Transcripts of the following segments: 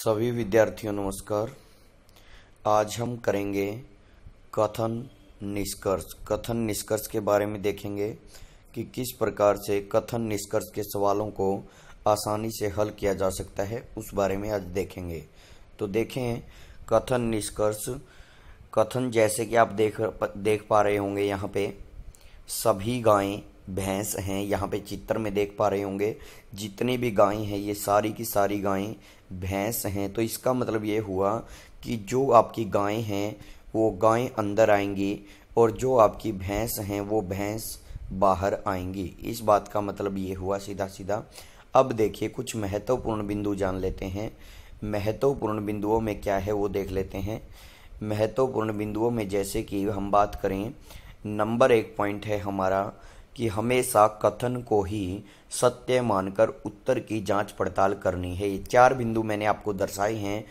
सभी विद्यार्थियों नमस्कार आज हम करेंगे कथन निष्कर्ष कथन निष्कर्ष के बारे में देखेंगे कि किस प्रकार से कथन निष्कर्ष के सवालों को आसानी से हल किया जा सकता है उस बारे में आज देखेंगे तो देखें कथन निष्कर्ष कथन जैसे कि आप देख देख पा रहे होंगे यहाँ पे सभी गायें भैंस हैं यहाँ पे चित्र में देख पा रहे होंगे जितनी भी गायें हैं ये सारी की सारी गायें भैंस हैं तो इसका मतलब ये हुआ कि जो आपकी गायें हैं वो गायें अंदर आएंगी और जो आपकी भैंस हैं वो भैंस बाहर आएंगी इस बात का मतलब ये हुआ सीधा सीधा अब देखिए कुछ महत्वपूर्ण बिंदु जान लेते हैं महत्वपूर्ण बिंदुओं में क्या है वो देख लेते हैं महत्वपूर्ण बिंदुओं में जैसे कि हम बात करें नंबर एक पॉइंट है हमारा कि हमेशा कथन को ही सत्य मानकर उत्तर की जांच पड़ताल करनी है ये चार बिंदु मैंने आपको दर्शाए हैं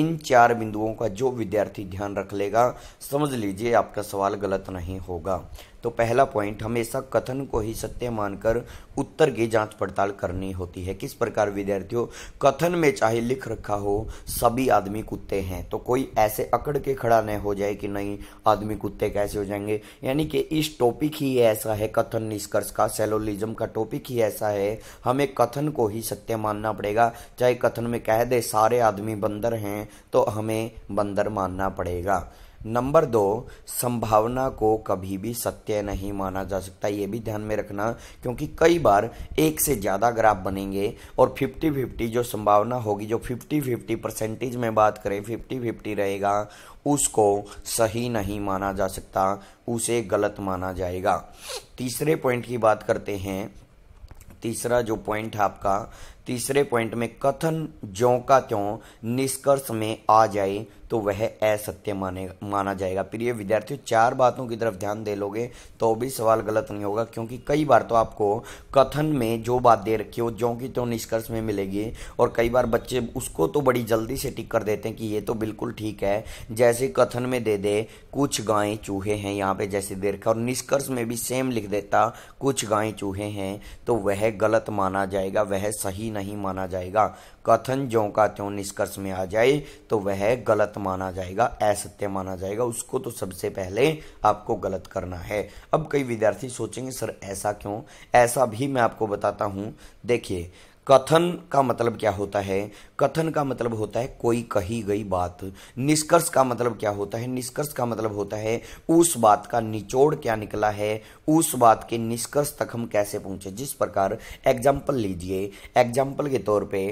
इन चार बिंदुओं का जो विद्यार्थी ध्यान रख लेगा समझ लीजिए आपका सवाल गलत नहीं होगा तो पहला पॉइंट हमेशा कथन को ही सत्य मानकर उत्तर की जांच पड़ताल करनी होती है किस प्रकार विद्यार्थियों कथन में चाहे लिख रखा हो सभी आदमी कुत्ते हैं तो कोई ऐसे अकड़ के खड़ा न हो जाए कि नहीं आदमी कुत्ते कैसे हो जाएंगे यानी कि इस टॉपिक ही ऐसा है कथन निष्कर्ष का सेलोलिज्म का टॉपिक ही ऐसा है हमें कथन को ही सत्य मानना पड़ेगा चाहे कथन में कह दे सारे आदमी बंदर हैं तो हमें बंदर मानना पड़ेगा नंबर दो संभावना को कभी भी सत्य नहीं माना जा सकता ये भी ध्यान में रखना क्योंकि कई बार एक से ज़्यादा ग्राफ बनेंगे और 50 50 जो संभावना होगी जो 50 50 परसेंटेज में बात करें 50 50 रहेगा उसको सही नहीं माना जा सकता उसे गलत माना जाएगा तीसरे पॉइंट की बात करते हैं तीसरा जो पॉइंट है आपका तीसरे पॉइंट में कथन ज्यों का त्यों निष्कर्ष में आ जाए तो वह असत्य माने माना जाएगा प्रिय विद्यार्थियों चार बातों की तरफ ध्यान दे लोगे तो भी सवाल गलत नहीं होगा क्योंकि कई बार तो आपको कथन में जो बात दे रखी हो जो कि तो निष्कर्ष में मिलेगी और कई बार बच्चे उसको तो बड़ी जल्दी से टिक कर देते हैं कि ये तो बिल्कुल ठीक है जैसे कथन में दे दे कुछ गाय चूहे हैं यहाँ पे जैसे दे रखा और निष्कर्ष में भी सेम लिख देता कुछ गाय चूहे हैं तो वह गलत माना जाएगा वह सही नहीं माना जाएगा कथन जो का त्यों निष्कर्ष में आ जाए तो वह गलत माना जाएगा असत्य माना जाएगा उसको तो सबसे पहले आपको गलत करना है अब कई विद्यार्थी सोचेंगे सर ऐसा क्यों ऐसा भी मैं आपको बताता हूँ देखिए कथन का मतलब क्या होता है कथन का मतलब होता है कोई कही गई बात निष्कर्ष का मतलब क्या होता है निष्कर्ष का मतलब होता है उस बात का निचोड़ क्या निकला है उस बात के निष्कर्ष तक हम कैसे पहुंचे जिस प्रकार एग्जाम्पल लीजिए एग्जाम्पल के तौर पे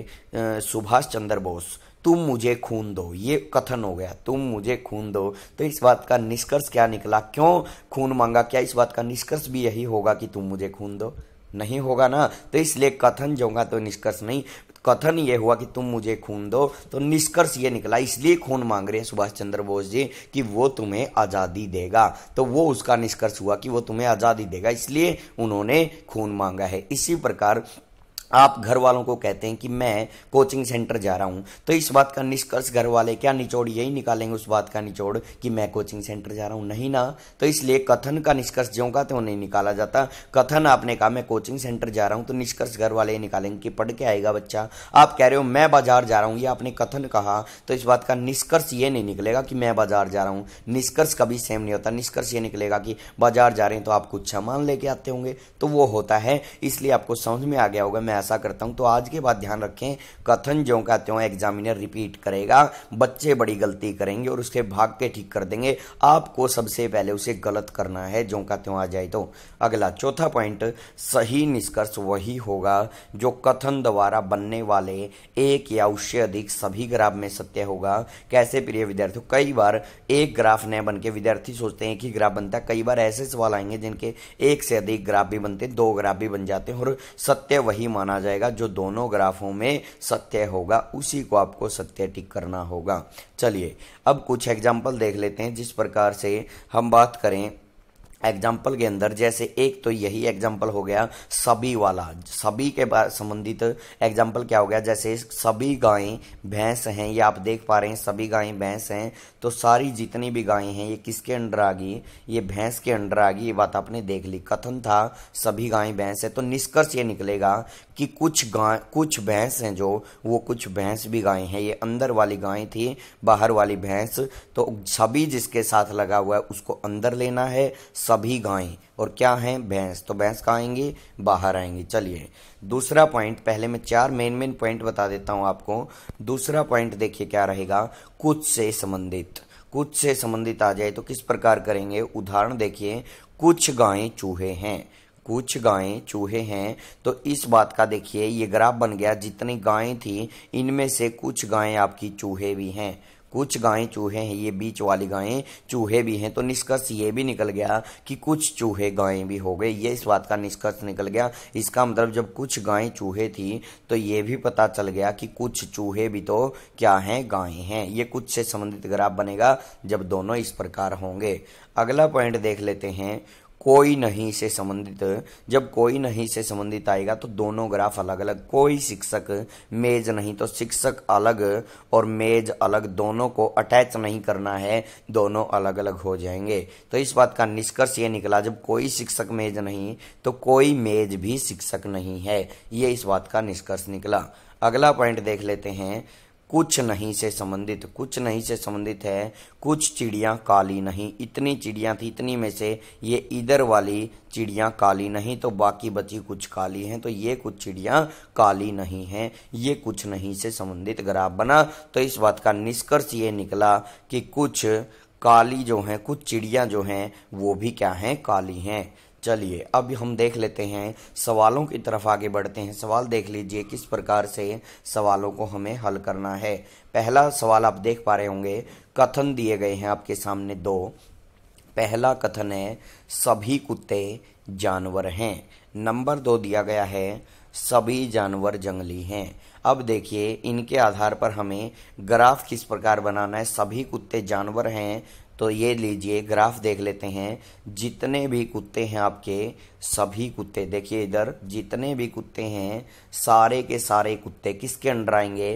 सुभाष चंद्र बोस तुम मुझे खून दो ये कथन हो गया तुम मुझे खून दो तो इस बात का निष्कर्ष क्या निकला क्यों खून मांगा क्या इस बात का निष्कर्ष भी यही होगा कि तुम मुझे खून दो नहीं होगा ना तो इसलिए कथन जाऊँगा तो निष्कर्ष नहीं कथन ये हुआ कि तुम मुझे खून दो तो निष्कर्ष ये निकला इसलिए खून मांग रहे हैं सुभाष चंद्र बोस जी कि वो तुम्हें आज़ादी देगा तो वो उसका निष्कर्ष हुआ कि वो तुम्हें आज़ादी देगा इसलिए उन्होंने खून मांगा है इसी प्रकार आप घर वालों को कहते हैं कि मैं कोचिंग सेंटर जा रहा हूं तो इस बात का निष्कर्ष घर वाले क्या निचोड़ यही निकालेंगे उस बात का निचोड़ कि मैं कोचिंग सेंटर जा रहा हूं नहीं ना तो इसलिए कथन का निष्कर्ष जो का त्यों नहीं निकाला जाता कथन आपने कहा मैं कोचिंग सेंटर जा रहा हूं तो निष्कर्ष घर वाले निकालेंगे कि पढ़ के आएगा बच्चा आप कह रहे हो मैं बाजार जा रहा हूं ये आपने कथन कहा तो इस बात का निष्कर्ष ये नहीं निकलेगा कि मैं बाजार जा रहा हूं निष्कर्ष कभी सेम नहीं होता निष्कर्ष ये निकलेगा कि बाजार जा रहे हैं तो आप कुछ सामान लेके आते होंगे तो वो होता है इसलिए आपको समझ में आ गया होगा मैं ऐसा करता हूँ तो आज के बाद ध्यान रखें कथन जो का त्यों एग्जामिनर रिपीट करेगा बच्चे बड़ी गलती करेंगे और उसके भाग के ठीक कर देंगे आपको सबसे पहले उसे गलत करना है जो का त्यों आ जाए तो अगला चौथा पॉइंट सही निष्कर्ष वही होगा जो कथन द्वारा बनने वाले एक या उससे अधिक सभी ग्राफ में सत्य होगा कैसे प्रिय विद्यार्थियों कई बार एक ग्राफ नए बन विद्यार्थी सोचते हैं कि ग्राफ बनता है कई बार ऐसे सवाल आएंगे जिनके एक से अधिक ग्राफ भी बनते दो ग्राफ भी बन जाते हैं और सत्य वही माना माना जाएगा जो दोनों ग्राफों में सत्य होगा उसी को आपको सत्य टिक करना होगा चलिए अब कुछ एग्जाम्पल देख लेते हैं जिस प्रकार से हम बात करें एग्जाम्पल के अंदर जैसे एक तो यही एग्जाम्पल हो गया सभी वाला सभी के संबंधित एग्जाम्पल क्या हो गया जैसे सभी गायें भैंस हैं ये आप देख पा रहे हैं सभी गायें भैंस हैं तो सारी जितनी भी गायें हैं ये किसके अंडर आ गई ये भैंस के अंडर आ गई ये बात आपने देख ली कथन था सभी गायें भैंस है तो निष्कर्ष ये निकलेगा कि कुछ गाय कुछ भैंस हैं जो वो कुछ भैंस भी गायें हैं ये अंदर वाली गायें थी बाहर वाली भैंस तो सभी जिसके साथ लगा हुआ है उसको अंदर लेना है सभी गायें और क्या हैं भैंस तो भैंस कहाँ आएंगी बाहर आएंगी चलिए दूसरा पॉइंट पहले मैं चार मेन मेन पॉइंट बता देता हूँ आपको दूसरा पॉइंट देखिए क्या रहेगा कुछ से संबंधित कुछ से संबंधित आ जाए तो किस प्रकार करेंगे उदाहरण देखिए कुछ गायें चूहे हैं कुछ गायें चूहे हैं तो इस बात का देखिए ये ग्राफ बन गया जितनी गायें थी इनमें से कुछ गायें आपकी चूहे भी हैं कुछ गायें चूहे हैं ये बीच वाली गायें चूहे भी हैं तो निष्कर्ष ये भी निकल गया कि कुछ चूहे गायें भी हो गए ये इस बात का निष्कर्ष निकल गया इसका मतलब जब कुछ गायें चूहे थी तो ये भी पता चल गया कि कुछ चूहे भी तो क्या हैं गायें हैं ये कुछ से संबंधित ग्राफ बनेगा जब दोनों इस प्रकार होंगे अगला पॉइंट देख लेते हैं कोई नहीं से संबंधित जब कोई नहीं से संबंधित आएगा तो दोनों ग्राफ अलग अलग कोई शिक्षक मेज नहीं तो शिक्षक अलग और मेज अलग दोनों को अटैच नहीं करना है दोनों अलग अलग हो जाएंगे तो इस बात का निष्कर्ष ये निकला जब कोई शिक्षक मेज नहीं तो कोई मेज भी शिक्षक नहीं है ये इस बात का निष्कर्ष निकला अगला पॉइंट देख लेते हैं कुछ नहीं से संबंधित कुछ नहीं से संबंधित है कुछ चिड़िया काली नहीं इतनी चिड़िया थी इतनी में से ये इधर वाली चिड़िया काली नहीं तो बाकी बची कुछ काली हैं तो ये कुछ चिड़िया काली नहीं हैं ये कुछ नहीं से संबंधित ग्राफ बना तो इस बात का निष्कर्ष ये निकला कि कुछ काली जो हैं कुछ चिड़िया जो हैं वो भी क्या हैं काली हैं चलिए अब हम देख लेते हैं सवालों की तरफ आगे बढ़ते हैं सवाल देख लीजिए किस प्रकार से सवालों को हमें हल करना है पहला सवाल आप देख पा रहे होंगे कथन दिए गए हैं आपके सामने दो पहला कथन है सभी कुत्ते जानवर हैं नंबर दो दिया गया है सभी जानवर जंगली हैं अब देखिए इनके आधार पर हमें ग्राफ किस प्रकार बनाना है सभी कुत्ते जानवर हैं तो ये लीजिए ग्राफ देख लेते हैं जितने भी कुत्ते हैं आपके सभी कुत्ते देखिए इधर जितने भी कुत्ते हैं सारे के सारे कुत्ते किसके अंडर आएंगे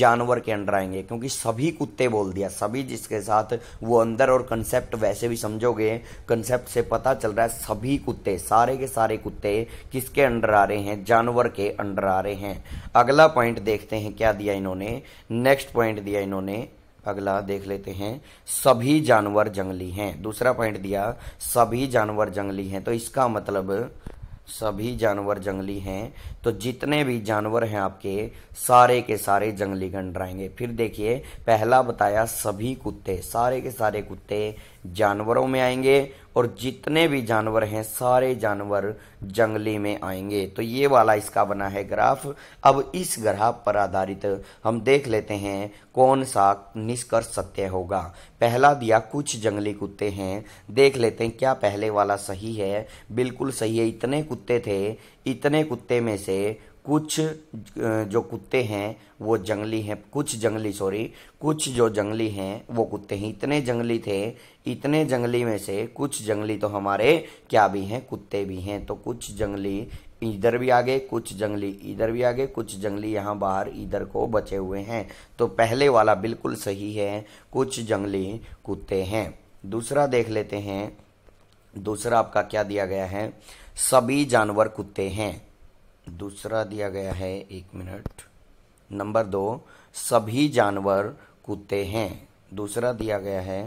जानवर के अंडर आएंगे क्योंकि सभी कुत्ते बोल दिया सभी जिसके साथ वो अंदर और कंसेप्ट वैसे भी समझोगे कंसेप्ट से पता चल रहा है सभी कुत्ते सारे के सारे कुत्ते किसके अंडर आ रहे हैं जानवर के अंडर आ रहे हैं अगला पॉइंट देखते हैं क्या दिया इन्होंने नेक्स्ट पॉइंट दिया इन्होंने अगला देख लेते हैं सभी जानवर जंगली हैं दूसरा पॉइंट दिया सभी जानवर जंगली हैं तो इसका मतलब सभी जानवर जंगली हैं तो जितने भी जानवर हैं आपके सारे के सारे जंगली गण रहेंगे फिर देखिए पहला बताया सभी कुत्ते सारे के सारे कुत्ते जानवरों में आएंगे और जितने भी जानवर हैं सारे जानवर जंगली में आएंगे तो ये वाला इसका बना है ग्राफ अब इस ग्राफ पर आधारित हम देख लेते हैं कौन सा निष्कर्ष सत्य होगा पहला दिया कुछ जंगली कुत्ते हैं देख लेते हैं क्या पहले वाला सही है बिल्कुल सही है इतने कुत्ते थे इतने कुत्ते में से कुछ जो कुत्ते हैं वो जंगली हैं कुछ जंगली सॉरी कुछ जो जंगली हैं वो कुत्ते हैं इतने जंगली थे इतने जंगली में से कुछ जंगली तो हमारे क्या भी हैं कुत्ते भी हैं तो कुछ जंगली इधर भी आ गए कुछ जंगली इधर भी आ गए कुछ जंगली यहाँ बाहर इधर को बचे हुए हैं तो पहले वाला बिल्कुल सही है कुछ जंगली कुत्ते हैं दूसरा देख लेते हैं दूसरा आपका क्या दिया गया है सभी जानवर कुत्ते हैं दूसरा दिया गया है एक मिनट नंबर दो सभी जानवर कुत्ते हैं दूसरा दिया गया है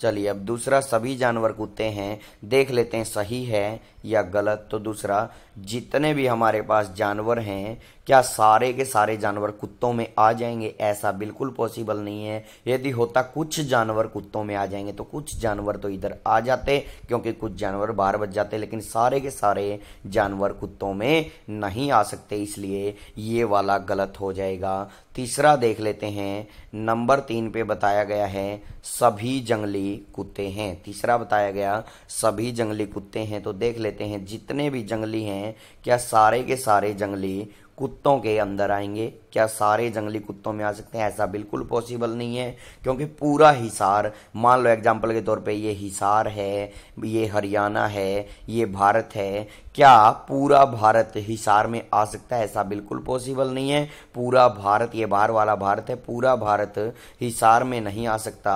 चलिए अब दूसरा सभी जानवर कुत्ते हैं देख लेते हैं सही है या गलत तो दूसरा जितने भी हमारे पास जानवर हैं क्या सारे के सारे जानवर कुत्तों में आ जाएंगे ऐसा बिल्कुल पॉसिबल नहीं है यदि होता कुछ जानवर कुत्तों में आ जाएंगे तो कुछ जानवर तो इधर आ जाते क्योंकि कुछ जानवर बाहर बच जाते लेकिन सारे के सारे जानवर कुत्तों में नहीं आ सकते इसलिए ये वाला गलत हो जाएगा तीसरा देख लेते हैं नंबर तीन पे बताया गया है सभी जंगली कुत्ते हैं तीसरा बताया गया सभी जंगली कुत्ते हैं तो देख लेते लेते हैं जितने भी जंगली हैं क्या सारे के सारे जंगली कुत्तों के अंदर आएंगे क्या सारे जंगली कुत्तों में आ सकते हैं ऐसा बिल्कुल पॉसिबल नहीं है क्योंकि पूरा हिसार मान लो एग्जाम्पल के तौर पे ये हिसार है ये हरियाणा है ये भारत है क्या पूरा भारत हिसार में आ सकता है ऐसा बिल्कुल पॉसिबल नहीं है पूरा भारत ये बाहर वाला भारत है पूरा भारत हिसार में नहीं आ सकता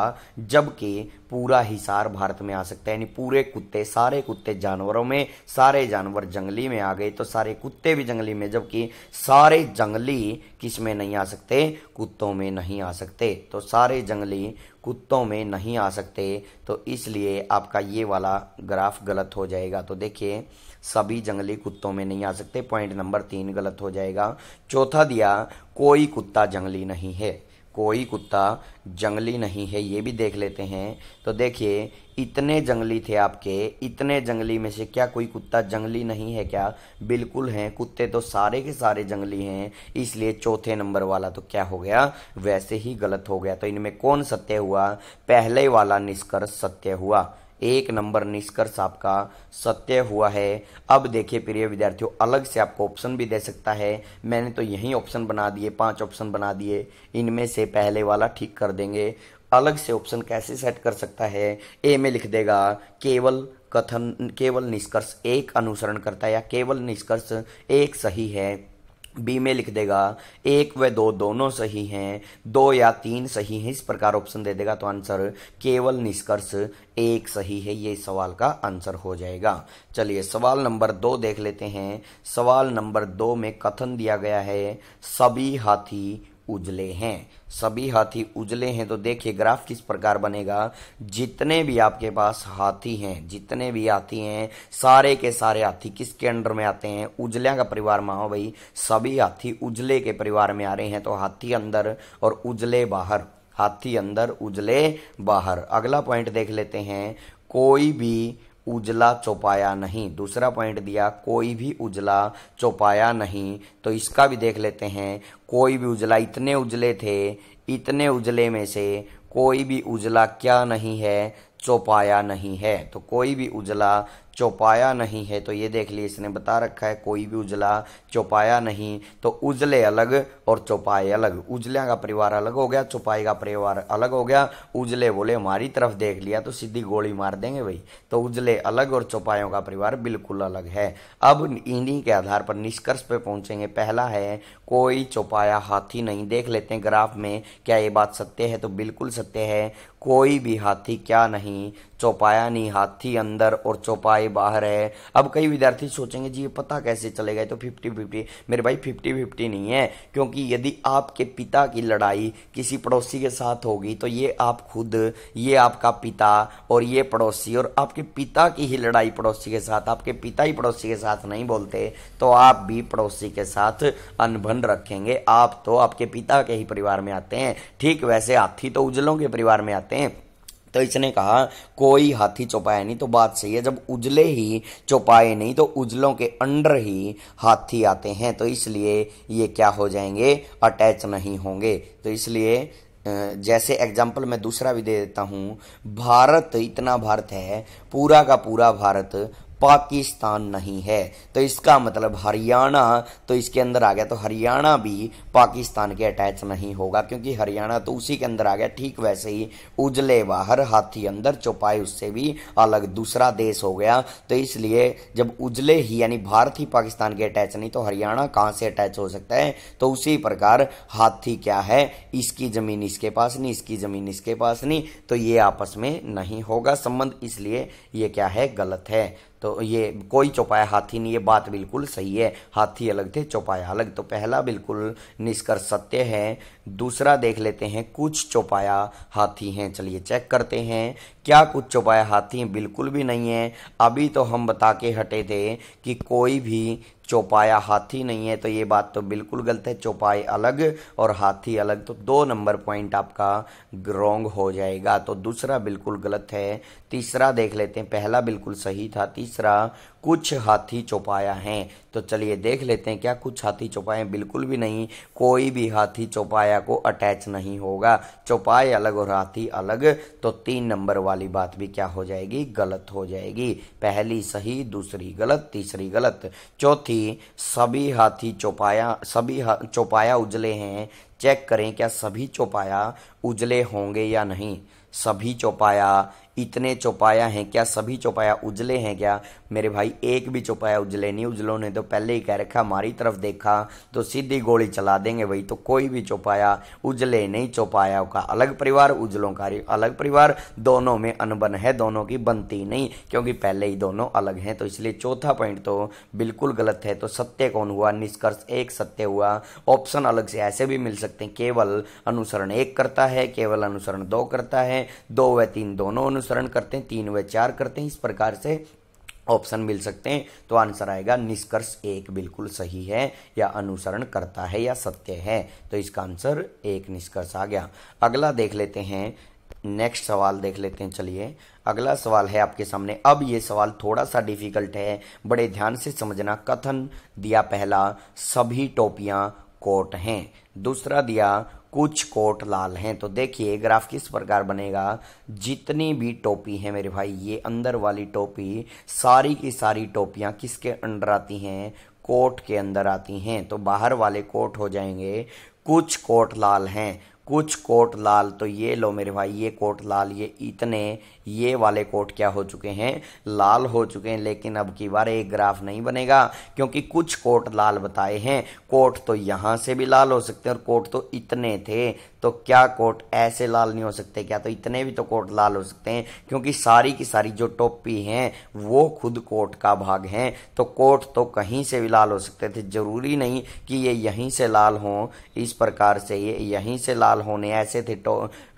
जबकि पूरा हिसार भारत में आ सकता है यानी पूरे कुत्ते सारे कुत्ते जानवरों में सारे जानवर जंगली में आ गए तो सारे कुत्ते भी जंगली में जबकि सारे जंगली किस में नहीं आ सकते कुत्तों में नहीं आ सकते तो सारे जंगली कुत्तों में नहीं आ सकते तो इसलिए आपका ये वाला ग्राफ गलत हो जाएगा तो देखिए सभी जंगली कुत्तों में नहीं आ सकते पॉइंट नंबर तीन गलत हो जाएगा चौथा दिया कोई कुत्ता जंगली नहीं है कोई कुत्ता जंगली नहीं है ये भी देख लेते हैं तो देखिए इतने जंगली थे आपके इतने जंगली में से क्या कोई कुत्ता जंगली नहीं है क्या बिल्कुल हैं कुत्ते तो सारे के सारे जंगली हैं इसलिए चौथे नंबर वाला तो क्या हो गया वैसे ही गलत हो गया तो इनमें कौन सत्य हुआ पहले वाला निष्कर्ष सत्य हुआ एक नंबर निष्कर्ष आपका सत्य हुआ है अब देखिए प्रिय विद्यार्थियों अलग से आपको ऑप्शन भी दे सकता है मैंने तो यही ऑप्शन बना दिए पांच ऑप्शन बना दिए इनमें से पहले वाला ठीक कर देंगे अलग से ऑप्शन कैसे सेट कर सकता है ए में लिख देगा केवल कथन केवल निष्कर्ष एक अनुसरण करता है या केवल निष्कर्ष एक सही है बी में लिख देगा एक व दो दोनों सही हैं दो या तीन सही हैं इस प्रकार ऑप्शन दे देगा तो आंसर केवल निष्कर्ष एक सही है ये सवाल का आंसर हो जाएगा चलिए सवाल नंबर दो देख लेते हैं सवाल नंबर दो में कथन दिया गया है सभी हाथी उजले हैं सभी हाथी उजले हैं तो देखिए ग्राफ किस प्रकार बनेगा जितने भी आपके पास हाथी हैं जितने भी हाथी हैं सारे के सारे हाथी किसके अंडर में आते हैं उजलिया का परिवार में आओ भाई सभी हाथी उजले के परिवार में आ रहे हैं तो हाथी अंदर और उजले बाहर हाथी अंदर उजले बाहर अगला पॉइंट देख लेते हैं कोई भी उजला चौपाया नहीं दूसरा पॉइंट दिया कोई भी उजला चौपाया नहीं तो इसका भी देख लेते हैं कोई भी उजला इतने उजले थे इतने उजले में से कोई भी उजला क्या नहीं है चौपाया नहीं है तो कोई भी उजला चौपाया नहीं है तो ये देख लिए इसने बता रखा है कोई भी उजला चौपाया नहीं तो उजले अलग और चौपाए अलग उजले का परिवार अलग हो गया चौपाए का परिवार अलग हो गया उजले बोले हमारी तरफ देख लिया तो सीधी गोली मार देंगे भाई तो उजले अलग और चौपायों का परिवार बिल्कुल अलग है अब इन्हीं के आधार पर निष्कर्ष पे पहुंचेंगे पहला है कोई चौपाया हाथी नहीं देख लेते हैं ग्राफ में क्या ये बात सत्य है तो बिल्कुल सत्य है कोई भी हाथी क्या नहीं चौपाया नहीं हाथी अंदर और चौपाए बाहर है अब कई विद्यार्थी सोचेंगे जी ये पता कैसे चले गए तो फिफ्टी फिफ्टी मेरे भाई फिफ्टी फिफ्टी नहीं है क्योंकि यदि आपके पिता की लड़ाई किसी पड़ोसी के साथ होगी तो ये आप खुद ये आपका पिता और ये पड़ोसी और आपके पिता की ही लड़ाई पड़ोसी के साथ आपके पिता ही पड़ोसी के साथ नहीं बोलते तो आप भी पड़ोसी के साथ अनबन रखेंगे आप तो आपके पिता के ही परिवार में आते हैं ठीक वैसे हाथी तो उजलों के परिवार में आते हैं तो इसने कहा कोई हाथी चौपाया नहीं तो बात सही है जब उजले ही चौपाए नहीं तो उजलों के अंडर ही हाथी आते हैं तो इसलिए ये क्या हो जाएंगे अटैच नहीं होंगे तो इसलिए जैसे एग्जाम्पल मैं दूसरा भी दे देता हूँ भारत इतना भारत है पूरा का पूरा भारत पाकिस्तान नहीं है तो इसका मतलब हरियाणा तो इसके अंदर आ गया तो हरियाणा भी पाकिस्तान के अटैच नहीं होगा क्योंकि हरियाणा तो उसी के अंदर आ गया ठीक वैसे ही उजले बाहर हाथी अंदर चौपाई उससे भी अलग दूसरा देश हो गया तो इसलिए जब उजले ही यानी भारत ही पाकिस्तान के अटैच नहीं तो हरियाणा कहाँ से अटैच हो सकता है तो उसी प्रकार हाथी क्या है इसकी ज़मीन इसके पास नहीं इसकी ज़मीन इसके पास नहीं तो ये आपस में नहीं होगा संबंध इसलिए ये क्या है गलत है तो ये कोई चौपाया हाथी नहीं ये बात बिल्कुल सही है हाथी अलग थे चौपाया अलग तो पहला बिल्कुल निष्कर्ष सत्य है दूसरा देख लेते हैं कुछ चौपाया हाथी हैं चलिए चेक करते हैं क्या कुछ छुपाए हाथी बिल्कुल भी नहीं है अभी तो हम बता के हटे थे कि कोई भी चौपाया हाथी नहीं है तो ये बात तो बिल्कुल गलत है चौपाए अलग और हाथी अलग तो दो नंबर पॉइंट आपका रॉन्ग हो जाएगा तो दूसरा बिल्कुल गलत है तीसरा देख लेते हैं पहला बिल्कुल सही था तीसरा कुछ हाथी चौपाया हैं तो चलिए देख लेते हैं क्या कुछ हाथी चौपाए बिल्कुल भी नहीं कोई भी हाथी चौपाया को अटैच नहीं होगा चौपाए अलग और हाथी अलग तो तीन नंबर वाली बात भी क्या हो जाएगी गलत हो जाएगी पहली सही दूसरी गलत तीसरी गलत चौथी सभी हाथी चौपाया सभी हा, चौपाया उजले हैं चेक करें क्या सभी चौपाया उजले होंगे या नहीं सभी चौपाया इतने चौपाया हैं क्या सभी चौपाया उजले हैं क्या मेरे भाई एक भी चौपाया उजले नहीं उजलों ने तो पहले ही कह रखा हमारी तरफ देखा तो सीधी गोली चला देंगे भाई तो कोई भी चौपाया उजले नहीं चौपाया का अलग परिवार उजलों का अलग परिवार दोनों में अनबन है दोनों की बनती नहीं क्योंकि पहले ही दोनों अलग हैं तो इसलिए चौथा पॉइंट तो बिल्कुल गलत है तो सत्य कौन हुआ निष्कर्ष एक सत्य हुआ ऑप्शन अलग से ऐसे भी मिल सकते हैं केवल अनुसरण एक करता है केवल अनुसरण दो करता है दो व तीन दोनों अनुसरण करते हैं तीन व चार करते हैं इस प्रकार से ऑप्शन मिल सकते हैं तो आंसर आएगा निष्कर्ष एक बिल्कुल सही है या अनुसरण करता है या सत्य है तो इसका आंसर एक निष्कर्ष आ गया अगला देख लेते हैं नेक्स्ट सवाल देख लेते हैं चलिए अगला सवाल है आपके सामने अब ये सवाल थोड़ा सा डिफिकल्ट है बड़े ध्यान से समझना कथन दिया पहला सभी टोपियां कोट हैं दूसरा दिया कुछ कोट लाल हैं तो देखिए ग्राफ किस प्रकार बनेगा जितनी भी टोपी है मेरे भाई ये अंदर वाली टोपी सारी की सारी टोपियां किसके अंडर आती हैं कोट के अंदर आती हैं तो बाहर वाले कोट हो जाएंगे कुछ कोट लाल हैं कुछ कोट लाल तो ये लो मेरे भाई ये कोट लाल ये इतने ये वाले कोट क्या हो चुके हैं लाल हो चुके हैं लेकिन अब की बार एक ग्राफ नहीं बनेगा क्योंकि कुछ कोट लाल बताए हैं कोट तो यहाँ से भी लाल हो सकते हैं और कोट तो इतने थे तो क्या कोट ऐसे लाल नहीं हो सकते क्या तो इतने भी तो कोट लाल हो सकते हैं क्योंकि सारी की सारी जो टोपी हैं वो खुद कोट का भाग हैं तो कोट तो कहीं से भी लाल हो सकते थे जरूरी नहीं कि ये यहीं से लाल हों इस प्रकार से ये यहीं से लाल लाल होने ऐसे थे टो,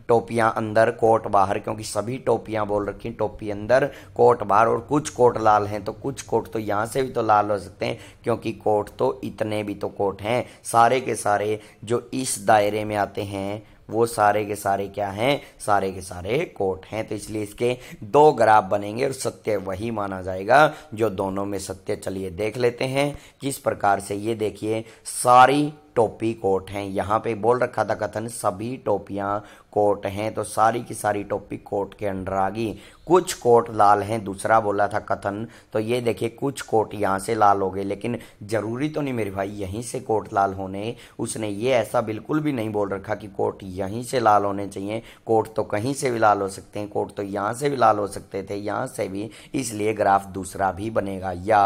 टोपियां अंदर कोट बाहर क्योंकि सभी टोपियां बोल रखी टोपी अंदर कोट बाहर और कुछ कोट लाल हैं तो कुछ कोट तो यहाँ से भी तो लाल हो सकते हैं क्योंकि कोट तो इतने भी तो कोट हैं सारे के सारे जो इस दायरे में आते हैं वो सारे के सारे क्या हैं सारे के सारे कोट हैं तो इसलिए इसके दो ग्राफ बनेंगे और सत्य वही माना जाएगा जो दोनों में सत्य चलिए देख लेते हैं किस प्रकार से ये देखिए सारी टोपी कोट हैं यहाँ पे बोल रखा था कथन सभी टोपियाँ कोर्ट हैं तो सारी की सारी टॉपिक कोर्ट के अंडर आ गई कुछ कोर्ट लाल हैं दूसरा बोला था कथन तो ये देखिए कुछ कोर्ट यहाँ से लाल हो गए लेकिन ज़रूरी तो नहीं मेरे भाई यहीं से कोर्ट लाल होने उसने ये ऐसा बिल्कुल भी नहीं बोल रखा कि कोर्ट यहीं से लाल होने चाहिए कोर्ट तो कहीं से भी लाल हो सकते हैं कोर्ट तो यहाँ से भी लाल हो सकते थे यहाँ से भी इसलिए ग्राफ दूसरा भी बनेगा या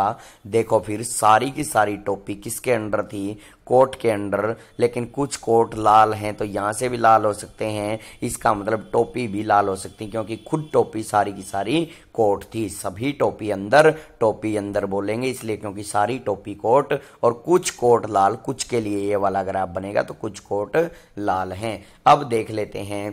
देखो फिर सारी की सारी टॉपिक किसके अंडर थी कोर्ट के अंडर लेकिन कुछ कोर्ट लाल हैं तो यहाँ से भी लाल हो सकते हैं इसका मतलब टोपी भी लाल हो सकती है क्योंकि खुद टोपी सारी की सारी कोट थी सभी टोपी अंदर टोपी अंदर बोलेंगे इसलिए क्योंकि सारी टोपी कोट और कुछ कोट लाल कुछ के लिए ये वाला ग्राफ बनेगा तो कुछ कोट लाल हैं अब देख लेते हैं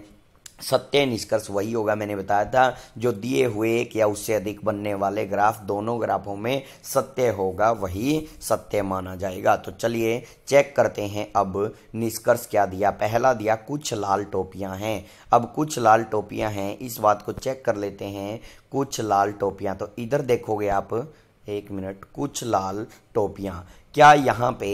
सत्य निष्कर्ष वही होगा मैंने बताया था जो दिए हुए एक या उससे अधिक बनने वाले ग्राफ दोनों ग्राफों में सत्य होगा वही सत्य माना जाएगा तो चलिए चेक करते हैं अब निष्कर्ष क्या दिया पहला दिया कुछ लाल टोपियां हैं अब कुछ लाल टोपियां हैं इस बात को चेक कर लेते हैं कुछ लाल टोपियां तो इधर देखोगे आप एक मिनट कुछ लाल टोपियां क्या यहाँ पे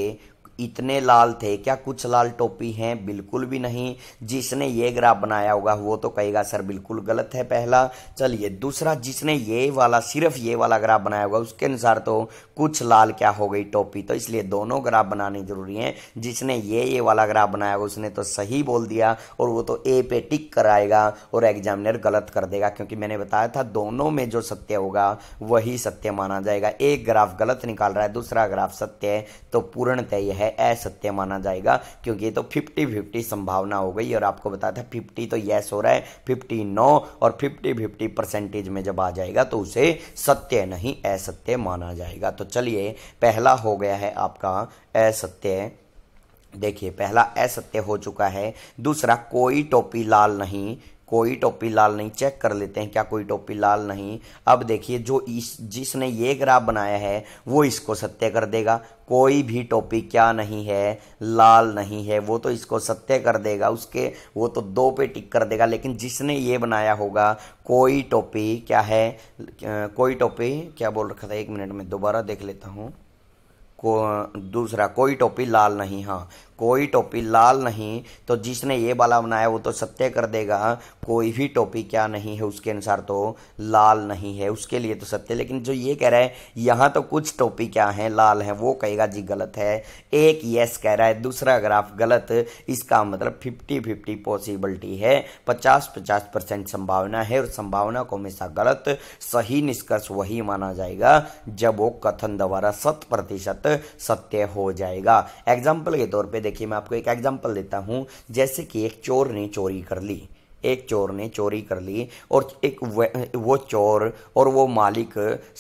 इतने लाल थे क्या कुछ लाल टोपी हैं बिल्कुल भी नहीं जिसने ये ग्राफ बनाया होगा वो तो कहेगा सर बिल्कुल गलत है पहला चलिए दूसरा जिसने ये वाला सिर्फ ये वाला ग्राफ बनाया होगा उसके अनुसार तो कुछ लाल क्या हो गई टोपी तो इसलिए दोनों ग्राफ बनाने जरूरी हैं जिसने ये ये वाला ग्राफ बनाया होगा उसने तो सही बोल दिया और वो तो ए पे टिक कराएगा और एग्जामिनर गलत कर देगा क्योंकि मैंने बताया था दोनों में जो सत्य होगा वही सत्य माना जाएगा एक ग्राफ गलत निकाल रहा है दूसरा ग्राफ सत्य है तो पूर्णतः यह है असत्य माना जाएगा क्योंकि ये तो फिफ्टी फिफ्टी संभावना हो गई और आपको बताया था फिफ्टी तो यस हो रहा है फिफ्टी नो और फिफ्टी फिफ्टी परसेंटेज में जब आ जाएगा तो उसे सत्य नहीं असत्य माना जाएगा तो चलिए पहला हो गया है आपका असत्य देखिए पहला असत्य हो चुका है दूसरा कोई टोपी लाल नहीं कोई टोपी लाल नहीं चेक कर लेते हैं क्या कोई टोपी लाल नहीं अब देखिए जो इस जिसने ये ग्राफ बनाया है वो इसको सत्य कर देगा कोई भी टोपी क्या नहीं है लाल नहीं है वो तो इसको सत्य कर देगा उसके वो तो दो पे टिक कर देगा लेकिन जिसने ये बनाया होगा कोई टोपी क्या है कोई टोपी क्या बोल रखा था एक मिनट में दोबारा देख लेता हूँ को दूसरा कोई टोपी लाल नहीं हाँ कोई टोपी लाल नहीं तो जिसने ये वाला बनाया वो तो सत्य कर देगा कोई भी टोपी क्या नहीं है उसके अनुसार तो लाल नहीं है उसके लिए तो सत्य लेकिन जो ये कह रहा है यहाँ तो कुछ टोपी क्या है लाल है वो कहेगा जी गलत है एक यस कह रहा है दूसरा ग्राफ गलत इसका मतलब फिफ्टी फिफ्टी पॉसिबिलिटी है पचास पचास परसेंट संभावना है और संभावना को हमेशा गलत सही निष्कर्ष वही माना जाएगा जब वो कथन द्वारा शत प्रतिशत सत्य हो जाएगा एग्जाम्पल के तौर पर देखिए मैं आपको एक एग्जाम्पल देता हूँ जैसे कि एक चोर ने चोरी कर ली एक चोर ने चोरी कर ली और एक वो चोर और वो मालिक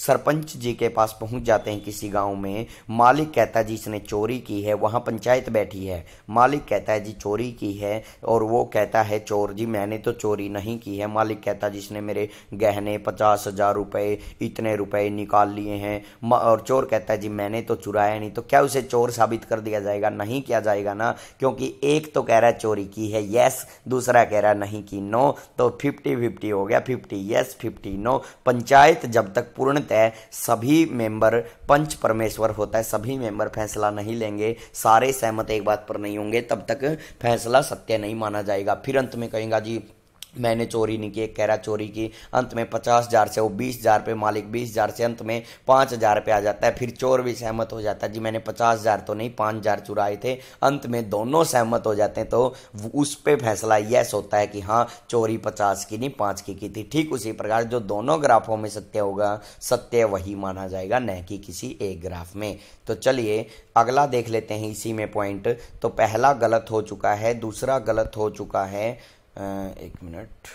सरपंच जी के पास पहुंच जाते हैं किसी गांव में मालिक कहता जी इसने चोरी की है वहां पंचायत बैठी है मालिक कहता है जी चोरी की है और वो कहता है चोर जी मैंने तो चोरी नहीं की है मालिक कहता जिसने मेरे गहने पचास हज़ार रुपये इतने रुपए निकाल लिए हैं और चोर कहता है जी मैंने तो चुराया नहीं तो क्या उसे चोर साबित कर दिया जाएगा नहीं किया जाएगा ना क्योंकि एक तो कह रहा है चोरी की है यस दूसरा कह रहा है नहीं की की नो तो फिफ्टी फिफ्टी हो गया fifty yes fifty no panchayat जब तक पूर्णतः सभी मेंबर पंच परमेश्वर होता है सभी मेंबर फैसला नहीं लेंगे सारे सहमत एक बात पर नहीं होंगे तब तक फैसला सत्य नहीं माना जाएगा फिर अंत में कहेंगे हाँ जी मैंने चोरी नहीं की एक रहा चोरी की अंत में पचास हज़ार से वो बीस हज़ार पे मालिक बीस हज़ार से अंत में पाँच हज़ार पे आ जाता है फिर चोर भी सहमत हो जाता है जी मैंने पचास हज़ार तो नहीं पाँच हज़ार चुराए थे अंत में दोनों सहमत हो जाते हैं तो उस पर फैसला यस होता है कि हाँ चोरी पचास की नहीं पाँच की की थी ठीक उसी प्रकार जो दोनों ग्राफों में सत्य होगा सत्य वही माना जाएगा न कि किसी एक ग्राफ में तो चलिए अगला देख लेते हैं इसी में पॉइंट तो पहला गलत हो चुका है दूसरा गलत हो चुका है एक मिनट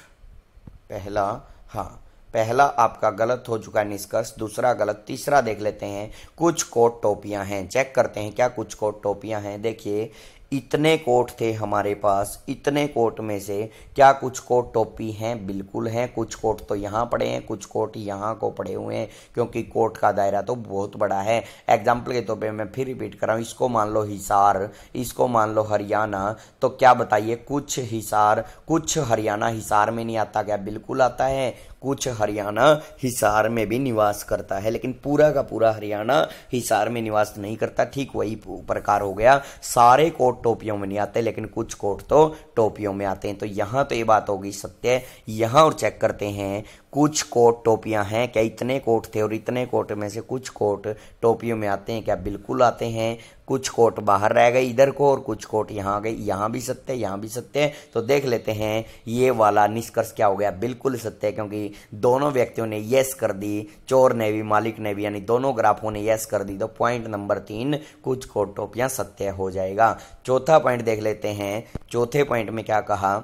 पहला हाँ पहला आपका गलत हो चुका है निष्कर्ष दूसरा गलत तीसरा देख लेते हैं कुछ कोट टोपियां हैं चेक करते हैं क्या कुछ कोट टोपियां हैं देखिए इतने कोट थे हमारे पास इतने कोट में से क्या कुछ कोट टोपी हैं बिल्कुल हैं कुछ कोट तो यहाँ पड़े हैं कुछ कोट यहाँ को पड़े हुए हैं क्योंकि कोट का दायरा तो बहुत बड़ा है एग्जाम्पल के तौर तो पर मैं फिर रिपीट कर रहा हूँ इसको मान लो हिसार इसको मान लो हरियाणा तो क्या बताइए कुछ हिसार कुछ हरियाणा हिसार में नहीं आता क्या बिल्कुल आता है कुछ हरियाणा हिसार में भी निवास करता है लेकिन पूरा का पूरा हरियाणा हिसार में निवास नहीं करता ठीक वही प्रकार हो गया सारे कोट टोपियों में नहीं आते लेकिन कुछ कोट तो टोपियों में आते हैं तो यहाँ तो ये बात होगी सत्य यहाँ और चेक करते हैं कुछ कोट टोपियां हैं क्या इतने कोट थे और इतने कोट में से कुछ कोट टोपियों में आते हैं क्या बिल्कुल आते हैं कुछ कोट बाहर रह गए इधर को और कुछ कोट यहाँ आ गए यहाँ भी सत्य है यहाँ भी सत्य है तो देख लेते हैं ये वाला निष्कर्ष क्या हो गया बिल्कुल सत्य है क्योंकि दोनों व्यक्तियों ने यस कर दी चोर ने भी मालिक ने भी यानी दोनों ग्राफों ने यस कर दी तो पॉइंट नंबर तीन कुछ कोट टोपियाँ सत्य हो जाएगा चौथा पॉइंट देख लेते हैं चौथे पॉइंट में क्या कहा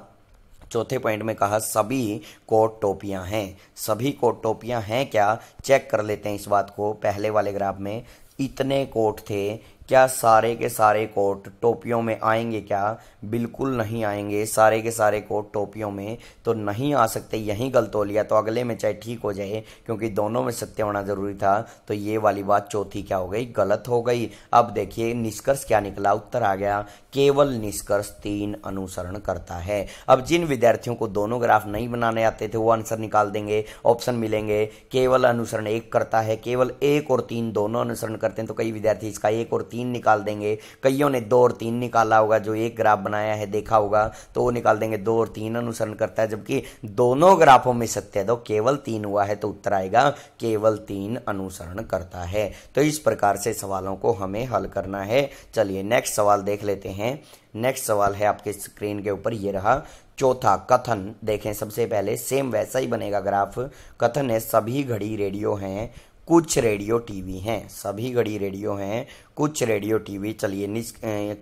चौथे पॉइंट में कहा सभी कोट टोपियां हैं सभी कोट टोपियां हैं क्या चेक कर लेते हैं इस बात को पहले वाले ग्राफ में इतने कोट थे क्या सारे के सारे कोट टोपियों में आएंगे क्या बिल्कुल नहीं आएंगे सारे के सारे कोट टोपियों में तो नहीं आ सकते यही गलत हो लिया तो अगले में चाहे ठीक हो जाए क्योंकि दोनों में सत्य होना ज़रूरी था तो ये वाली बात चौथी क्या हो गई गलत हो गई अब देखिए निष्कर्ष क्या निकला उत्तर आ गया केवल निष्कर्ष तीन अनुसरण करता है अब जिन विद्यार्थियों को दोनों ग्राफ नहीं बनाने आते थे वो आंसर निकाल देंगे ऑप्शन मिलेंगे केवल अनुसरण एक करता है केवल एक और तीन दोनों अनुसरण करते हैं तो कई विद्यार्थी इसका एक और तीन निकाल देंगे कईयों ने दो और तीन निकाला होगा जो एक ग्राफ बनाया है देखा होगा तो वो निकाल देंगे दो और तीन अनुसरण करता है जबकि दोनों ग्राफों में सत्य दो तो केवल तीन हुआ है तो उत्तर आएगा केवल तीन अनुसरण करता है तो इस प्रकार से सवालों को हमें हल करना है चलिए नेक्स्ट सवाल देख लेते हैं हैं नेक्स्ट सवाल है आपके स्क्रीन के ऊपर ये रहा चौथा कथन देखें सबसे पहले सेम वैसा ही बनेगा ग्राफ कथन है सभी घड़ी रेडियो हैं कुछ रेडियो टीवी हैं सभी घड़ी रेडियो हैं कुछ रेडियो टीवी चलिए निस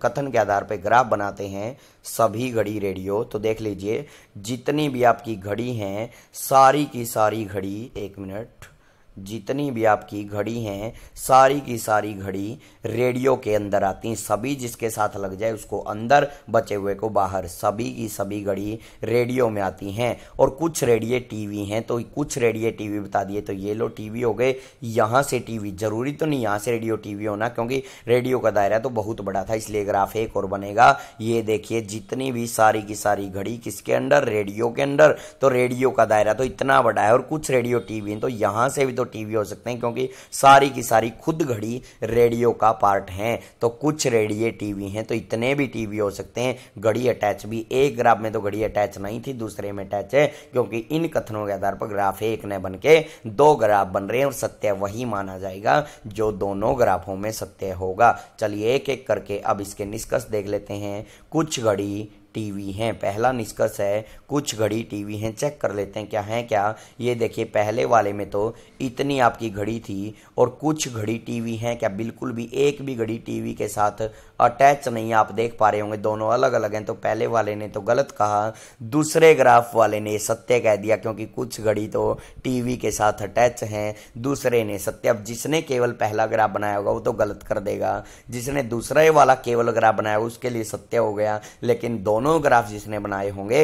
कथन के आधार पर ग्राफ बनाते हैं सभी घड़ी रेडियो तो देख लीजिए जितनी भी आपकी घड़ी हैं सारी की सारी घड़ी एक मिनट जितनी भी आपकी घड़ी हैं सारी की सारी घड़ी रेडियो के अंदर आती हैं सभी जिसके साथ लग जाए उसको अंदर बचे हुए को बाहर सभी की सभी घड़ी रेडियो में आती हैं और कुछ रेडिए टीवी हैं तो कुछ रेडिए टीवी बता दिए तो ये लो टीवी हो गए यहाँ से टीवी ज़रूरी तो नहीं यहाँ से रेडियो टीवी होना क्योंकि रेडियो का दायरा तो बहुत बड़ा था इसलिए ग्राफ एक और बनेगा ये देखिए जितनी भी सारी की सारी घड़ी किसके अंडर रेडियो के अंडर तो रेडियो का दायरा तो इतना बड़ा है और कुछ रेडियो टीवी तो यहाँ से भी तो तो टीवी हो सकते हैं क्योंकि सारी की सारी खुद घड़ी रेडियो का पार्ट है तो कुछ रेडियो टीवी हैं तो इतने भी टीवी हो सकते हैं घड़ी अटैच भी एक ग्राफ में तो घड़ी अटैच नहीं थी दूसरे में अटैच है क्योंकि इन कथनों के आधार पर ग्राफ एक न बन के दो ग्राफ बन रहे हैं और सत्य वही माना जाएगा जो दोनों ग्राफों में सत्य होगा चलिए एक एक करके अब इसके निष्कर्ष देख लेते हैं कुछ घड़ी टीवी हैं पहला निष्कर्ष है कुछ घड़ी टीवी हैं चेक कर लेते हैं क्या है क्या ये देखिए पहले वाले में तो इतनी आपकी घड़ी थी और कुछ घड़ी टीवी हैं क्या बिल्कुल भी एक भी घड़ी टीवी के साथ अटैच नहीं आप देख पा रहे होंगे दोनों अलग अलग हैं तो पहले वाले ने तो गलत कहा दूसरे ग्राफ वाले ने सत्य कह दिया क्योंकि कुछ घड़ी तो टीवी के साथ अटैच हैं दूसरे ने सत्य अब जिसने केवल पहला ग्राफ बनाया होगा वो तो गलत कर देगा जिसने दूसरे वाला केवल ग्राफ बनाया उसके लिए सत्य हो गया लेकिन दोनों ग्राफ जिसने बनाए होंगे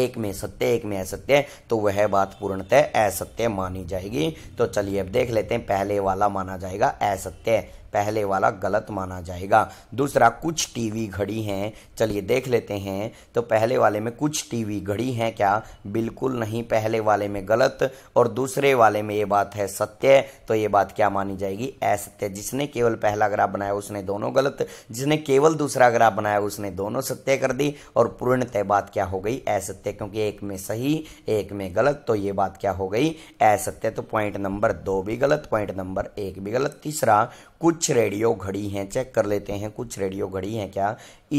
एक में सत्य एक में असत्य तो वह बात पूर्णतः असत्य मानी जाएगी तो चलिए अब देख लेते हैं पहले वाला माना जाएगा असत्य पहले वाला गलत माना जाएगा दूसरा कुछ टीवी घड़ी हैं चलिए देख लेते हैं तो पहले वाले में कुछ टीवी घड़ी हैं क्या बिल्कुल नहीं पहले वाले में गलत और दूसरे वाले में ये बात है सत्य तो ये बात क्या मानी जाएगी असत्य जिसने केवल पहला ग्राह बनाया उसने दोनों गलत जिसने केवल दूसरा ग्राह बनाया उसने दोनों सत्य कर दी और पूर्णतः बात क्या हो गई असत्य क्योंकि एक में सही एक में गलत तो ये बात क्या हो गई असत्य तो पॉइंट नंबर दो भी गलत पॉइंट नंबर एक भी गलत तीसरा कुछ रेडियो घड़ी हैं चेक कर लेते हैं कुछ रेडियो घड़ी हैं क्या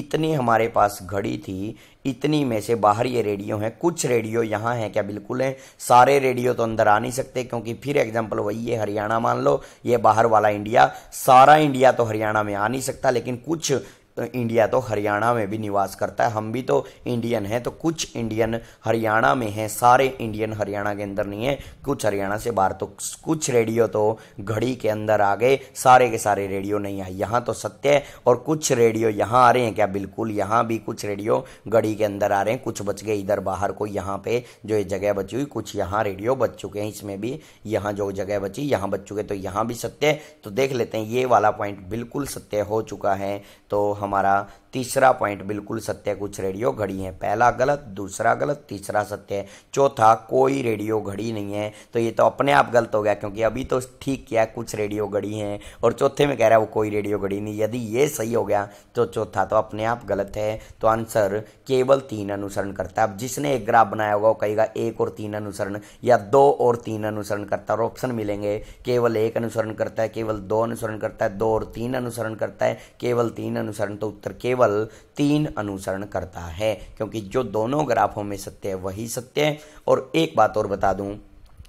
इतनी हमारे पास घड़ी थी इतनी में से बाहर ये रेडियो हैं कुछ रेडियो यहाँ हैं क्या बिल्कुल हैं सारे रेडियो तो अंदर आ नहीं सकते क्योंकि फिर एग्जाम्पल वही है हरियाणा मान लो ये बाहर वाला इंडिया सारा इंडिया तो हरियाणा में आ नहीं सकता लेकिन कुछ तो इंडिया तो हरियाणा में भी निवास करता है हम भी तो इंडियन हैं तो कुछ इंडियन हरियाणा में हैं सारे इंडियन हरियाणा के अंदर नहीं है कुछ हरियाणा से बाहर तो कुछ रेडियो तो घड़ी के अंदर आ गए सारे के सारे रेडियो नहीं आए यहाँ तो सत्य है और कुछ रेडियो यहाँ आ रहे हैं क्या बिल्कुल यहाँ भी कुछ रेडियो घड़ी के अंदर आ रहे हैं कुछ बच गए इधर बाहर को यहाँ पे जो ये जगह बची हुई कुछ यहाँ रेडियो बच चुके हैं इसमें भी यहाँ जो जगह बची यहाँ बच चुके तो यहाँ भी सत्य है तो देख लेते हैं ये वाला पॉइंट बिल्कुल सत्य हो चुका है तो हमारा तीसरा पॉइंट बिल्कुल सत्य कुछ रेडियो घड़ी है पहला गलत दूसरा गलत तीसरा सत्य है चौथा कोई रेडियो घड़ी नहीं है तो ये तो अपने आप गलत हो गया क्योंकि अभी तो ठीक किया कुछ रेडियो घड़ी हैं और चौथे में कह रहा है वो कोई रेडियो घड़ी नहीं यदि ये सही हो गया तो चौथा तो अपने आप गलत है तो आंसर केवल तीन अनुसरण करता है अब जिसने एक ग्राफ बनाया होगा वो कहेगा एक और तीन अनुसरण या दो और तीन अनुसरण करता है और ऑप्शन मिलेंगे केवल एक अनुसरण करता है केवल दो अनुसरण करता है दो और तीन अनुसरण करता है केवल तीन अनुसरण तो उत्तर केवल केवल तीन अनुसरण करता है क्योंकि जो दोनों ग्राफों में सत्य है वही सत्य है और एक बात और बता दूं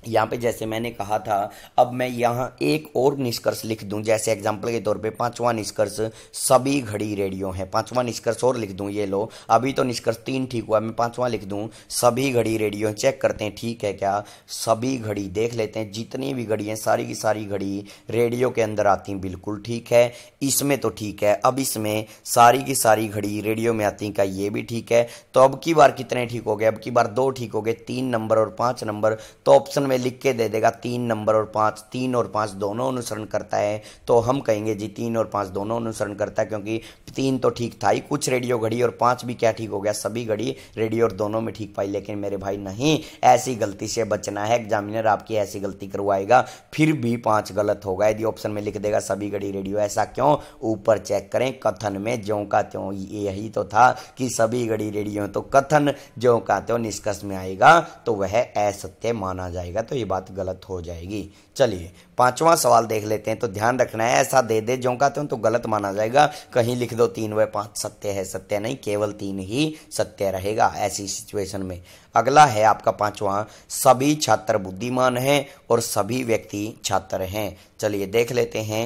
यहाँ पे जैसे मैंने कहा था अब मैं यहाँ एक और निष्कर्ष लिख दूँ जैसे एग्जाम्पल के तौर पे पांचवा निष्कर्ष सभी घड़ी रेडियो है पांचवा निष्कर्ष और लिख दूँ ये लो अभी तो निष्कर्ष तीन ठीक हुआ मैं पांचवा लिख दूँ सभी घड़ी रेडियो हैं चेक करते हैं ठीक है क्या सभी घड़ी देख लेते हैं जितनी भी घड़ी हैं सारी की सारी घड़ी रेडियो के अंदर आती हैं बिल्कुल ठीक है इसमें तो ठीक है अब इसमें सारी की सारी घड़ी रेडियो में आती क्या ये भी ठीक है तो अब की बार कितने ठीक हो गए अब की बार दो ठीक हो गए तीन नंबर और पाँच नंबर तो ऑप्शन में हमें लिख के दे देगा तीन नंबर और पाँच तीन और पाँच दोनों अनुसरण करता है तो हम कहेंगे जी तीन और पाँच दोनों अनुसरण करता है क्योंकि तीन तो ठीक था ही कुछ रेडियो घड़ी और पाँच भी क्या ठीक हो गया सभी घड़ी रेडियो और दोनों में ठीक पाई लेकिन मेरे भाई नहीं ऐसी गलती से बचना है एग्जामिनर आपकी ऐसी गलती करवाएगा फिर भी पाँच गलत होगा यदि ऑप्शन में लिख देगा सभी घड़ी रेडियो ऐसा क्यों ऊपर चेक करें कथन में ज्यो का त्यों यही तो था कि सभी घड़ी रेडियो तो कथन ज्यो का त्यों निष्कर्ष में आएगा तो वह असत्य माना जाएगा जाएगा तो ये बात गलत हो जाएगी चलिए पांचवा सवाल देख लेते हैं तो ध्यान रखना है ऐसा दे दे जो कहते हो तो गलत माना जाएगा कहीं लिख दो तीन व पांच सत्य है सत्य नहीं केवल तीन ही सत्य रहेगा ऐसी सिचुएशन में अगला है आपका पांचवा सभी छात्र बुद्धिमान हैं और सभी व्यक्ति छात्र हैं चलिए देख लेते हैं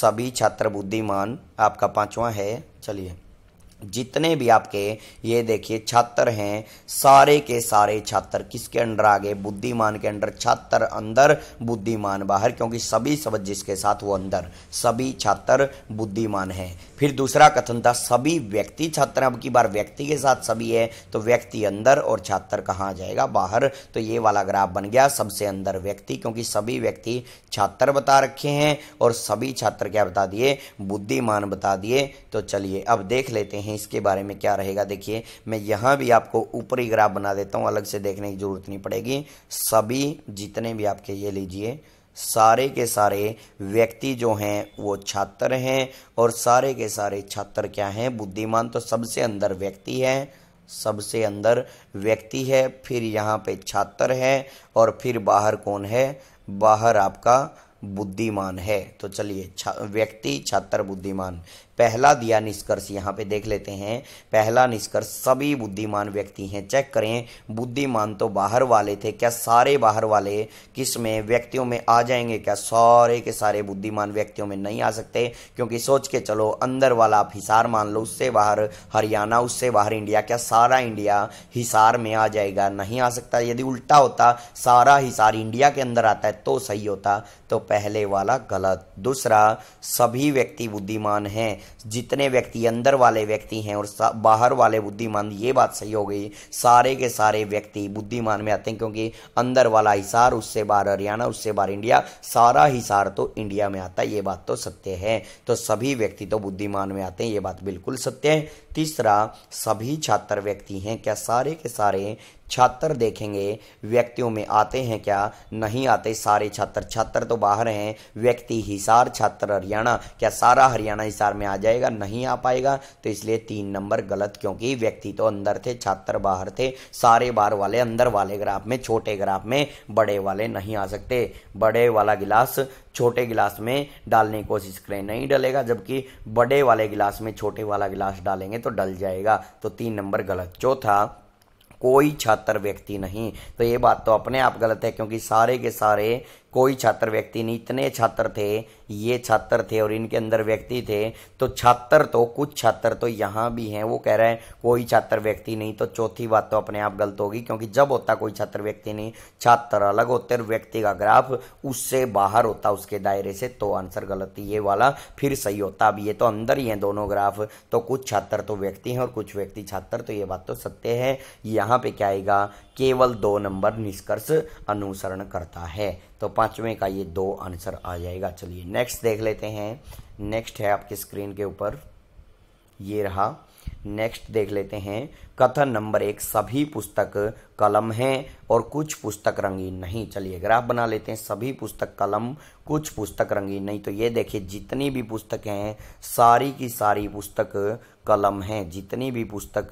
सभी छात्र बुद्धिमान आपका पांचवा है चलिए जितने भी आपके ये देखिए छात्र हैं सारे के सारे छात्र किसके अंडर आ गए बुद्धिमान के अंडर छात्र अंदर बुद्धिमान बाहर क्योंकि सभी सब जिसके साथ वो अंदर सभी छात्र बुद्धिमान हैं फिर दूसरा कथन था सभी व्यक्ति छात्र अब की बार व्यक्ति के साथ सभी है तो व्यक्ति अंदर और छात्र कहाँ जाएगा बाहर तो ये वाला ग्राफ बन गया सबसे अंदर व्यक्ति क्योंकि सभी व्यक्ति छात्र बता रखे हैं और सभी छात्र क्या बता दिए बुद्धिमान बता दिए तो चलिए अब देख लेते हैं इसके बारे में क्या रहेगा देखिए मैं यहाँ भी आपको ऊपरी ग्राफ बना देता हूँ अलग से देखने की जरूरत नहीं पड़ेगी सभी जितने भी आपके ये लीजिए सारे के सारे व्यक्ति जो हैं वो छात्र हैं और सारे के सारे छात्र क्या हैं बुद्धिमान तो सबसे अंदर व्यक्ति है सबसे अंदर व्यक्ति है फिर यहाँ पे छात्र है और फिर बाहर कौन है बाहर आपका बुद्धिमान है तो चलिए छा व्यक्ति छात्र बुद्धिमान पहला दिया निष्कर्ष यहाँ पे देख लेते हैं पहला निष्कर्ष सभी बुद्धिमान व्यक्ति हैं चेक करें बुद्धिमान तो बाहर वाले थे क्या सारे बाहर वाले किस में व्यक्तियों में आ जाएंगे क्या सारे के सारे बुद्धिमान व्यक्तियों में नहीं आ सकते क्योंकि सोच के चलो अंदर वाला आप हिसार मान लो उससे बाहर हरियाणा उससे बाहर इंडिया क्या सारा इंडिया हिसार में आ जाएगा नहीं आ सकता यदि उल्टा होता सारा हिसार इंडिया के अंदर आता है तो सही होता तो पहले वाला गलत दूसरा सभी व्यक्ति बुद्धिमान हैं जितने व्यक्ति अंदर वाले व्यक्ति हैं और बाहर वाले बुद्धिमान ये बात सही हो गई सारे के सारे व्यक्ति बुद्धिमान में आते हैं क्योंकि अंदर वाला हिसार उससे बाहर हरियाणा उससे बाहर इंडिया सारा हिसार तो इंडिया में आता है ये बात तो सत्य है तो सभी व्यक्ति तो बुद्धिमान में आते हैं ये बात बिल्कुल सत्य है तीसरा सभी छात्र व्यक्ति हैं क्या सारे के सारे छात्र देखेंगे व्यक्तियों में आते हैं क्या नहीं आते सारे छात्र छात्र तो बाहर हैं व्यक्ति हिसार छात्र हरियाणा क्या सारा हरियाणा हिसार में आ जाएगा नहीं आ पाएगा तो इसलिए तीन नंबर गलत क्योंकि व्यक्ति तो अंदर थे छात्र बाहर थे सारे बार वाले अंदर वाले ग्राफ में छोटे ग्राफ में बड़े वाले नहीं आ सकते बड़े वाला गिलास छोटे गिलास में डालने की कोशिश करें नहीं डलेगा जबकि बड़े वाले गिलास में छोटे वाला गिलास डालेंगे तो डल जाएगा तो तीन नंबर गलत चौथा कोई छात्र व्यक्ति नहीं तो ये बात तो अपने आप गलत है क्योंकि सारे के सारे कोई छात्र व्यक्ति नहीं इतने छात्र थे ये छात्र थे और इनके अंदर व्यक्ति थे तो छात्र तो कुछ छात्र तो यहाँ भी हैं वो कह रहे हैं कोई छात्र व्यक्ति नहीं तो चौथी बात तो अपने आप गलत होगी क्योंकि जब होता कोई छात्र व्यक्ति नहीं छात्र अलग होते और व्यक्ति का ग्राफ उससे बाहर होता उसके दायरे से तो आंसर गलत ये वाला फिर सही होता अब ये तो अंदर ही है दोनों ग्राफ तो कुछ छात्र तो व्यक्ति हैं और कुछ व्यक्ति छात्र तो ये बात तो सत्य है यहाँ पे क्या आएगा केवल दो नंबर निष्कर्ष अनुसरण करता है तो पांचवें का ये दो आंसर आ जाएगा चलिए नेक्स्ट देख लेते हैं नेक्स्ट है आपकी स्क्रीन के ऊपर ये रहा नेक्स्ट देख लेते हैं कथन नंबर एक सभी पुस्तक कलम हैं और कुछ पुस्तक रंगीन नहीं चलिए ग्राफ बना लेते हैं सभी पुस्तक कलम कुछ पुस्तक रंगीन नहीं तो ये देखिए जितनी भी पुस्तकें हैं सारी की सारी पुस्तक कलम है जितनी भी पुस्तक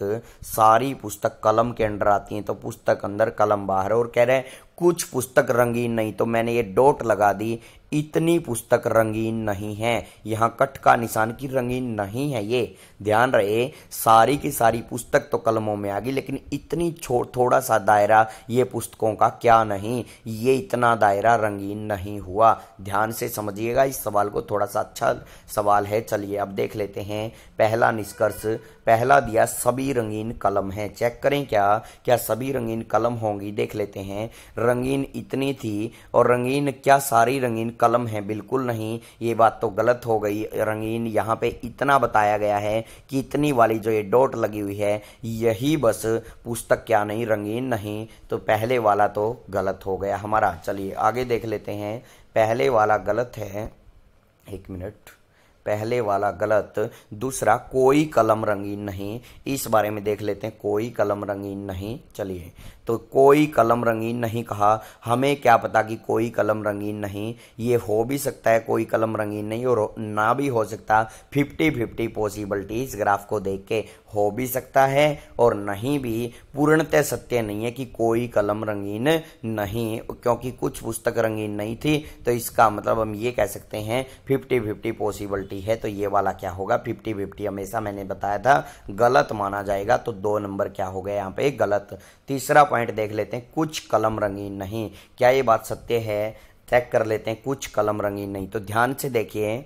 सारी पुस्तक कलम के अंदर आती हैं तो पुस्तक अंदर कलम बाहर और कह रहे हैं कुछ पुस्तक रंगीन नहीं तो मैंने ये डॉट लगा दी इतनी पुस्तक रंगीन नहीं है यहाँ कट का निशान की रंगीन नहीं है ये ध्यान रहे सारी की सारी पुस्तक तो कलमों में आ गई लेकिन इतनी थोड़ा सा दायरा ये पुस्तकों का क्या नहीं ये इतना दायरा रंगीन नहीं हुआ ध्यान से समझिएगा इस सवाल को थोड़ा सा अच्छा सवाल है चलिए अब देख लेते हैं पहला निष्कर्ष पहला दिया सभी रंगीन कलम है चेक करें क्या क्या सभी रंगीन कलम होंगी देख लेते हैं रंगीन इतनी थी और रंगीन क्या सारी रंगीन कलम है बिल्कुल नहीं ये बात तो गलत हो गई रंगीन यहाँ पे इतना बताया गया है कि इतनी वाली जो ये डॉट लगी हुई है यही बस पुस्तक क्या नहीं रंगीन नहीं तो पहले वाला तो गलत हो गया हमारा चलिए आगे देख लेते हैं पहले वाला गलत है एक मिनट पहले वाला गलत दूसरा कोई कलम रंगीन नहीं इस बारे में देख लेते हैं कोई कलम रंगीन नहीं चलिए तो कोई कलम रंगीन नहीं कहा हमें क्या पता कि कोई कलम रंगीन नहीं ये हो भी सकता है कोई कलम रंगीन नहीं और ना भी हो सकता फिफ्टी फिफ्टी पॉसिबिलिटी इस ग्राफ को देख के हो भी सकता है और नहीं भी पूर्णतः सत्य नहीं है कि कोई कलम रंगीन नहीं क्योंकि कुछ पुस्तक रंगीन नहीं थी तो इसका मतलब हम ये कह सकते हैं फिफ्टी फिफ्टी पॉसिबिलिटी फिफ्टी है तो ये वाला क्या होगा फिफ्टी फिफ्टी हमेशा मैंने बताया था गलत माना जाएगा तो दो नंबर क्या हो गया यहाँ पे गलत तीसरा पॉइंट देख लेते हैं कुछ कलम रंगीन नहीं क्या ये बात सत्य है चेक कर लेते हैं कुछ कलम रंगीन नहीं तो ध्यान से देखिए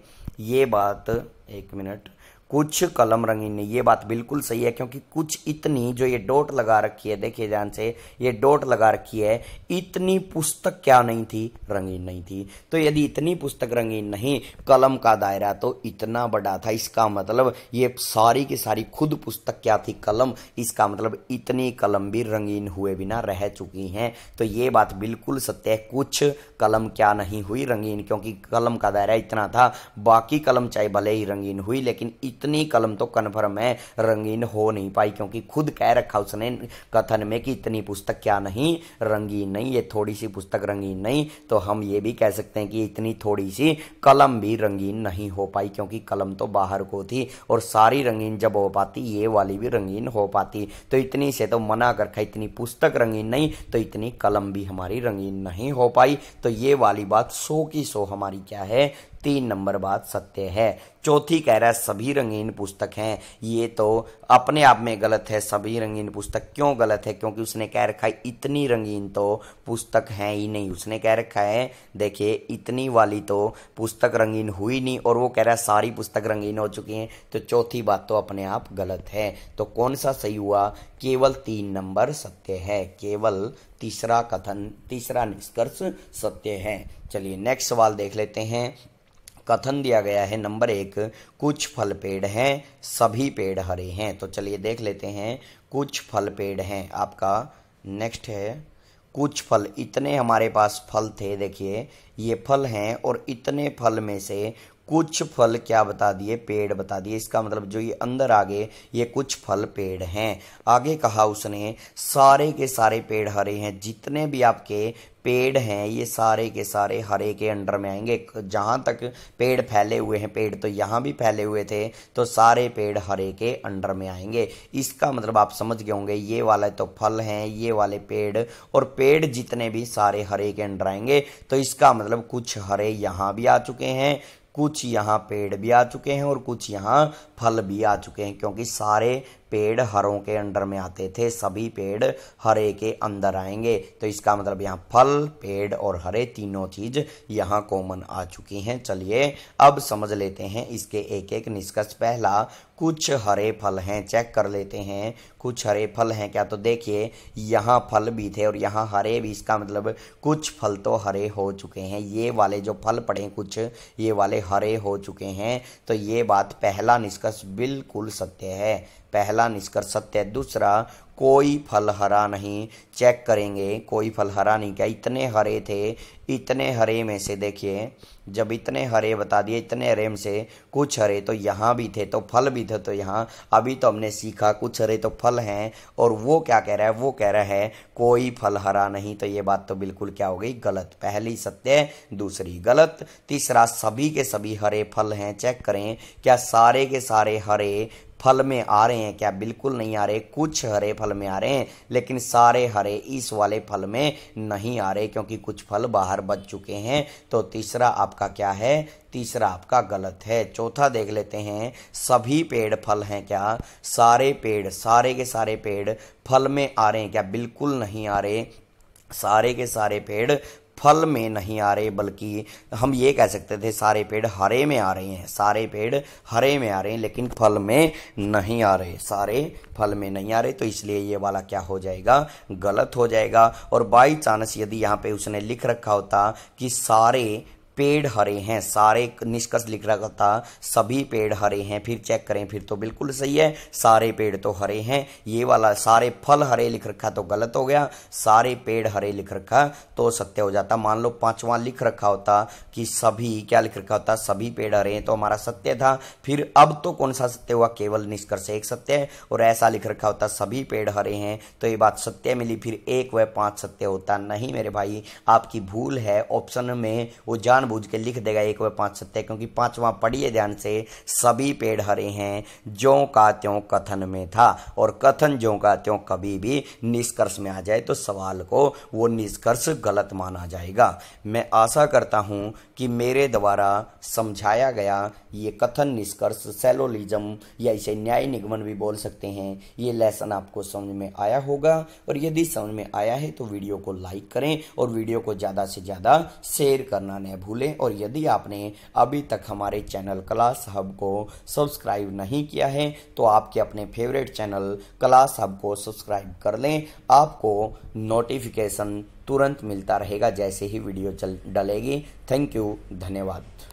ये बात एक मिनट कुछ कलम रंगीन नहीं ये बात बिल्कुल सही है क्योंकि कुछ इतनी जो ये डॉट लगा रखी है देखिए जान से ये डॉट लगा रखी है इतनी पुस्तक क्या नहीं थी रंगीन नहीं थी तो यदि इतनी पुस्तक रंगीन नहीं कलम का दायरा तो इतना बड़ा था इसका मतलब ये सारी की सारी खुद पुस्तक क्या थी कलम इसका मतलब इतनी कलम भी रंगीन हुए बिना रह चुकी हैं तो ये बात बिल्कुल सत्य है कुछ कलम क्या नहीं हुई रंगीन क्योंकि कलम का दायरा इतना था बाकी कलम चाहे भले ही रंगीन हुई लेकिन इतनी कलम तो कन्फर्म है रंगीन हो नहीं पाई क्योंकि खुद कह रखा उसने कथन में कि इतनी पुस्तक क्या नहीं रंगीन नहीं ये थोड़ी सी पुस्तक रंगीन नहीं तो हम ये भी कह सकते हैं कि इतनी थोड़ी सी कलम भी रंगीन नहीं हो पाई क्योंकि कलम तो बाहर को थी और सारी रंगीन जब हो पाती ये वाली भी रंगीन हो पाती तो इतनी से तो मना कर रखा इतनी पुस्तक रंगीन नहीं तो इतनी कलम भी हमारी रंगीन नहीं हो पाई तो ये वाली बात सो की सो हमारी क्या है तीन नंबर बात सत्य है चौथी कह रहा है सभी रंगीन पुस्तक हैं ये तो अपने आप में गलत है सभी रंगीन पुस्तक क्यों गलत है क्योंकि उसने कह रखा है इतनी रंगीन तो पुस्तक है ही नहीं उसने कह रखा है देखिए इतनी वाली तो पुस्तक रंगीन हुई नहीं और वो कह रहा है सारी पुस्तक रंगीन हो चुकी हैं तो चौथी बात तो अपने आप गलत है तो कौन सा सही हुआ केवल तीन नंबर सत्य है केवल तीसरा कथन तीसरा निष्कर्ष सत्य है चलिए नेक्स्ट सवाल देख लेते हैं कथन दिया गया है नंबर एक कुछ फल पेड़ हैं सभी पेड़ हरे हैं तो चलिए देख लेते हैं कुछ फल पेड़ हैं आपका नेक्स्ट है कुछ फल इतने हमारे पास फल थे देखिए ये फल हैं और इतने फल में से कुछ फल क्या बता दिए पेड़ बता दिए इसका मतलब जो ये अंदर आ गए ये कुछ फल पेड़ हैं आगे कहा उसने सारे के सारे पेड़ हरे हैं जितने भी आपके पेड़ हैं ये सारे के सारे हरे के अंडर में आएंगे जहाँ तक पेड़ फैले हुए हैं पेड़ तो यहाँ भी फैले हुए थे तो सारे पेड़ हरे के अंडर में आएंगे इसका मतलब आप समझ गए होंगे ये वाले तो फल हैं ये वाले पेड़ और पेड़ जितने भी सारे हरे के अंडर आएंगे तो इसका मतलब कुछ हरे यहाँ भी आ चुके हैं कुछ यहाँ पेड़ भी आ चुके हैं और कुछ यहाँ फल भी आ चुके हैं क्योंकि सारे पेड़ हरों के अंडर में आते थे सभी पेड़ हरे के अंदर आएंगे तो इसका मतलब यहाँ फल पेड़ और हरे तीनों चीज यहाँ कॉमन आ चुकी हैं चलिए अब समझ लेते हैं इसके एक एक निष्कर्ष पहला कुछ हरे फल हैं चेक कर लेते हैं कुछ हरे फल हैं क्या तो देखिए यहाँ फल भी थे और यहाँ हरे भी इसका मतलब कुछ फल तो हरे हो चुके हैं ये वाले जो फल पड़े कुछ ये वाले हरे हो चुके हैं तो ये बात पहला निष्कर्ष बिल्कुल सत्य है पहला निष्कर्ष सत्य है दूसरा कोई फल हरा नहीं चेक करेंगे कोई फल हरा नहीं क्या इतने हरे थे इतने हरे में से देखिए जब इतने हरे बता दिए इतने हरे में से कुछ हरे तो यहाँ भी थे तो फल भी थे तो यहाँ अभी तो हमने सीखा कुछ हरे तो फल हैं और वो क्या कह रहा है वो कह रहा है कोई फल हरा नहीं तो ये बात तो बिल्कुल क्या हो गई गलत पहली सत्य दूसरी गलत तीसरा सभी के सभी हरे फल हैं चेक करें क्या सारे के सारे हरे फल में आ रहे हैं क्या बिल्कुल नहीं आ रहे कुछ हरे फल में आ रहे हैं लेकिन सारे हरे इस वाले फल में नहीं आ रहे क्योंकि कुछ फल बाहर बच चुके हैं तो तीसरा आपका क्या है तीसरा आपका गलत है चौथा देख लेते हैं सभी पेड़ फल हैं क्या सारे पेड़ सारे के सारे पेड़ फल में आ रहे हैं क्या बिल्कुल नहीं आ रहे सारे के सारे पेड़ फल में नहीं आ रहे बल्कि हम ये कह सकते थे सारे पेड़ हरे में आ रहे हैं सारे पेड़ हरे में आ रहे हैं लेकिन फल में नहीं आ रहे सारे फल में नहीं आ रहे तो इसलिए ये वाला क्या हो जाएगा गलत हो जाएगा और बाई चांस यदि यहाँ पे उसने लिख रखा होता कि सारे पेड़ हरे हैं सारे निष्कर्ष लिख रखा था सभी पेड़ हरे हैं फिर चेक करें फिर तो बिल्कुल सही है सारे पेड़ तो हरे हैं ये वाला सारे फल हरे लिख रखा तो गलत हो गया सारे पेड़ हरे लिख रखा तो सत्य हो जाता मान लो पांचवा लिख रखा होता कि सभी क्या लिख रखा होता सभी पेड़ हरे हैं तो हमारा सत्य था फिर अब तो कौन सा सत्य हुआ केवल निष्कर्ष एक सत्य है और ऐसा लिख रखा होता सभी पेड़ हरे हैं तो ये बात सत्य मिली फिर एक व पांच सत्य होता नहीं मेरे भाई आपकी भूल है ऑप्शन में वो जान जानबूझ के लिख देगा एक व पांच सत्य क्योंकि पांचवा पढ़िए ध्यान से सभी पेड़ हरे हैं जो का त्यों कथन में था और कथन जो का त्यों कभी भी निष्कर्ष में आ जाए तो सवाल को वो निष्कर्ष गलत माना जाएगा मैं आशा करता हूं कि मेरे द्वारा समझाया गया ये कथन निष्कर्ष सेलोलिज्म या इसे न्याय निगमन भी बोल सकते हैं ये लेसन आपको समझ में आया होगा और यदि समझ में आया है तो वीडियो को लाइक करें और वीडियो को ज़्यादा से ज़्यादा शेयर करना नहीं भूल भूलें और यदि आपने अभी तक हमारे चैनल क्लास हब को सब्सक्राइब नहीं किया है तो आपके अपने फेवरेट चैनल क्लास हब को सब्सक्राइब कर लें आपको नोटिफिकेशन तुरंत मिलता रहेगा जैसे ही वीडियो चल डलेगी थैंक यू धन्यवाद